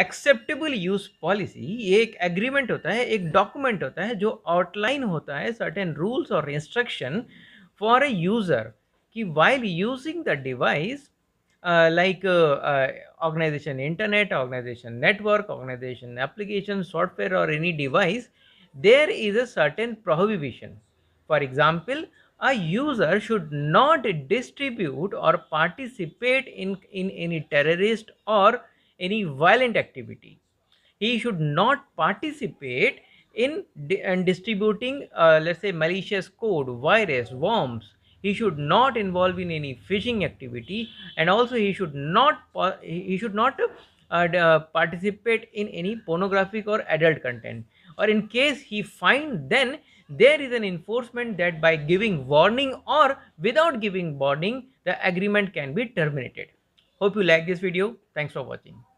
Acceptable use policy ये एक agreement होता है एक डॉक्यूमेंट होता है जो आउटलाइन होता है सर्टेन रूल्स और इंस्ट्रक्शन फॉर ए यूज़र कि while using the device like organization internet organization network organization application software और any device there is a certain prohibition for example a user should not distribute और participate in in any terrorist और any violent activity. He should not participate in di and distributing, uh, let's say, malicious code, virus, worms. He should not involve in any phishing activity, and also he should not he should not uh, uh, participate in any pornographic or adult content. Or in case he find, then there is an enforcement that by giving warning or without giving warning the agreement can be terminated hope you like this video thanks for watching